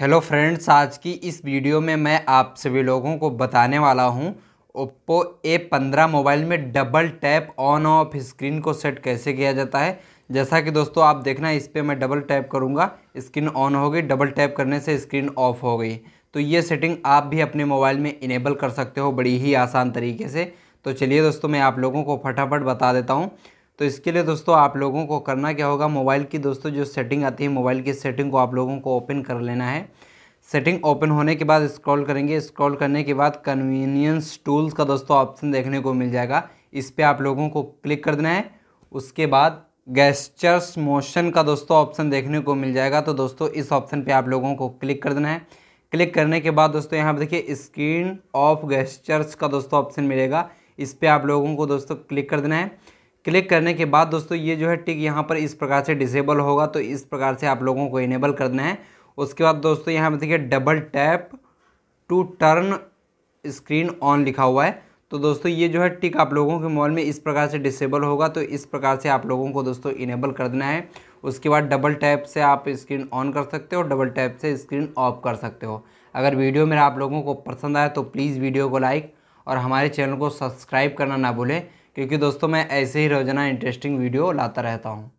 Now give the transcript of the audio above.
hello friends आज की इस वीडियो में मैं आप सभी लोगों को बताने वाला हूं ओप्पो ए पंद्रह मोबाइल में double tap on off screen को सेट कैसे किया जाता है जैसा कि दोस्तों आप देखना इस पर मैं डबल टैप करूंगा स्क्रीन ऑन हो गई डबल टैप करने से स्क्रीन ऑफ हो गई तो ये सेटिंग आप भी अपने मोबाइल में इनेबल कर सकते हो बड़ी ही आसान तरीके से तो चलिए दोस्तों मैं आप लोगों को फटाफट बता देता हूँ तो इसके लिए दोस्तों आप लोगों को करना क्या होगा मोबाइल की दोस्तों जो सेटिंग आती है मोबाइल की सेटिंग को आप लोगों को ओपन कर लेना है सेटिंग ओपन होने के बाद स्क्रॉल करेंगे स्क्रॉल करने के बाद कन्वीनियंस टूल्स का दोस्तों ऑप्शन देखने को मिल जाएगा इस पर आप लोगों को क्लिक कर देना है उसके बाद गैस्चर्स मोशन का दोस्तों ऑप्शन देखने को मिल जाएगा तो दोस्तों इस ऑप्शन पे आप लोगों को क्लिक कर देना है क्लिक करने के बाद दोस्तों यहाँ पर देखिए स्क्रीन ऑफ गैस्चर्स का दोस्तों ऑप्शन मिलेगा इस पर आप लोगों को दोस्तों क्लिक कर देना है क्लिक करने के बाद दोस्तों ये जो है टिक यहाँ पर इस प्रकार से डिसेबल होगा तो इस प्रकार से आप लोगों को इनेबल करना है उसके बाद दोस्तों यहाँ पर देखिए double tap to turn screen on लिखा हुआ है तो दोस्तों ये जो है टिक आप लोगों के मोबाइल में इस प्रकार से डिसेबल होगा तो इस प्रकार से आप लोगों को दोस्तों इनेबल कर देना है उसके बाद डबल टैप से आप स्क्रीन ऑन कर सकते हो डबल टैप से स्क्रीन ऑफ कर सकते हो अगर वीडियो मेरा आप लोगों को पसंद आया तो प्लीज़ वीडियो को लाइक और हमारे चैनल को सब्सक्राइब करना ना भूलें क्योंकि दोस्तों मैं ऐसे ही रोज़ाना इंटरेस्टिंग वीडियो लाता रहता हूँ